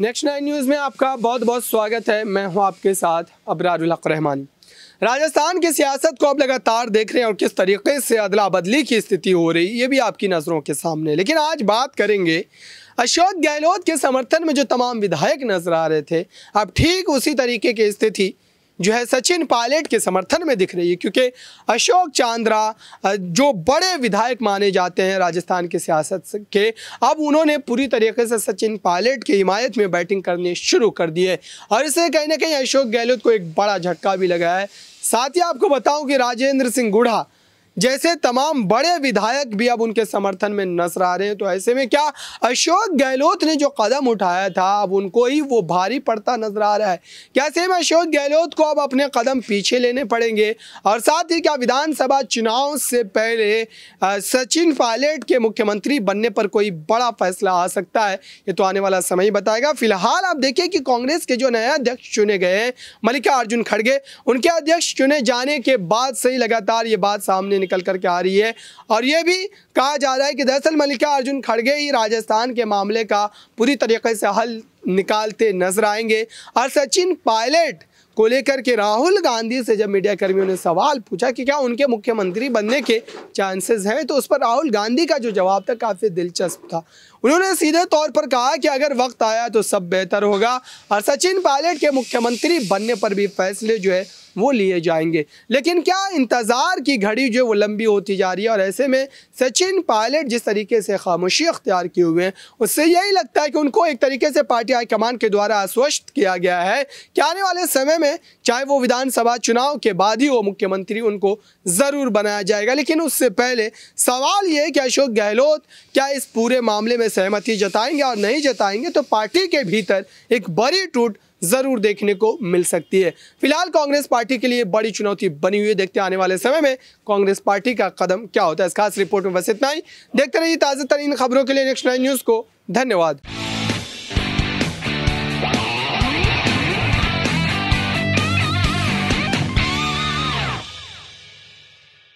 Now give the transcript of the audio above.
next nine news में आपका बहुत बहुत स्वागत है मैं हूं आपके साथ अबरारहक रहमान राजस्थान की सियासत को आप लगातार देख रहे हैं और किस तरीके से अदला बदली की स्थिति हो रही ये भी आपकी नज़रों के सामने लेकिन आज बात करेंगे अशोक गहलोत के समर्थन में जो तमाम विधायक नजर आ रहे थे अब ठीक उसी तरीके की स्थिति जो है सचिन पायलट के समर्थन में दिख रही है क्योंकि अशोक चांद्रा जो बड़े विधायक माने जाते हैं राजस्थान के सियासत के अब उन्होंने पूरी तरीके से सचिन पायलट की हिमायत में बैटिंग करनी शुरू कर दी है और इसे कहीं ना कहीं अशोक गहलोत को एक बड़ा झटका भी लगा है साथ ही आपको बताऊं कि राजेंद्र सिंह गुढ़ा जैसे तमाम बड़े विधायक भी अब उनके समर्थन में नजर आ रहे हैं तो ऐसे में क्या अशोक गहलोत ने जो कदम उठाया था अब उनको ही वो भारी पड़ता नजर आ रहा है क्या सेम अशोक गहलोत को अब अपने कदम पीछे लेने पड़ेंगे और साथ ही क्या विधानसभा चुनाव से पहले सचिन पायलट के मुख्यमंत्री बनने पर कोई बड़ा फैसला आ सकता है ये तो आने वाला समय ही बताएगा फिलहाल आप देखिए कि कांग्रेस के जो नए अध्यक्ष चुने गए हैं मल्लिका अर्जुन खड़गे उनके अध्यक्ष चुने जाने के बाद से ही लगातार ये बात सामने निकल करके आ रही है और ये भी कहा जा रहा है कि दरअसल मल्लिका अर्जुन खड़गे ही राजस्थान के मामले का पूरी तरीके से हल निकालते नजर आएंगे और सचिन पायलट को लेकर के राहुल गांधी से जब मीडिया कर्मियों ने सवाल पूछा कि क्या उनके मुख्यमंत्री बनने के चांसेस हैं तो उस पर राहुल गांधी का जो जवाब था काफ़ी दिलचस्प था उन्होंने सीधे तौर पर कहा कि अगर वक्त आया तो सब बेहतर होगा और सचिन पायलट के मुख्यमंत्री बनने पर भी फैसले जो है वो लिए जाएंगे लेकिन क्या इंतज़ार की घड़ी जो वो लंबी होती जा रही है और ऐसे में सचिन पायलट जिस तरीके से खामोशी अख्तियार किए हुए हैं उससे यही लगता है कि उनको एक तरीके से पार्टी हाईकमान के द्वारा आश्वस्त किया गया है कि आने वाले समय में चाहे वो विधानसभा चुनाव के बाद ही वो मुख्यमंत्री उनको ज़रूर बनाया जाएगा लेकिन उससे पहले सवाल ये कि अशोक गहलोत क्या इस पूरे मामले में सहमति जताएंगे और नहीं जताएंगे तो पार्टी के भीतर एक बड़ी टूट जरूर देखने को मिल सकती है फिलहाल कांग्रेस पार्टी के लिए बड़ी चुनौती बनी हुई है देखते आने वाले समय में कांग्रेस पार्टी का कदम क्या होता है इस खास रिपोर्ट में बस इतना ही देखते रहिए ताज़ा तरीन खबरों के लिए नेक्स्ट नाइन न्यूज़ को धन्यवाद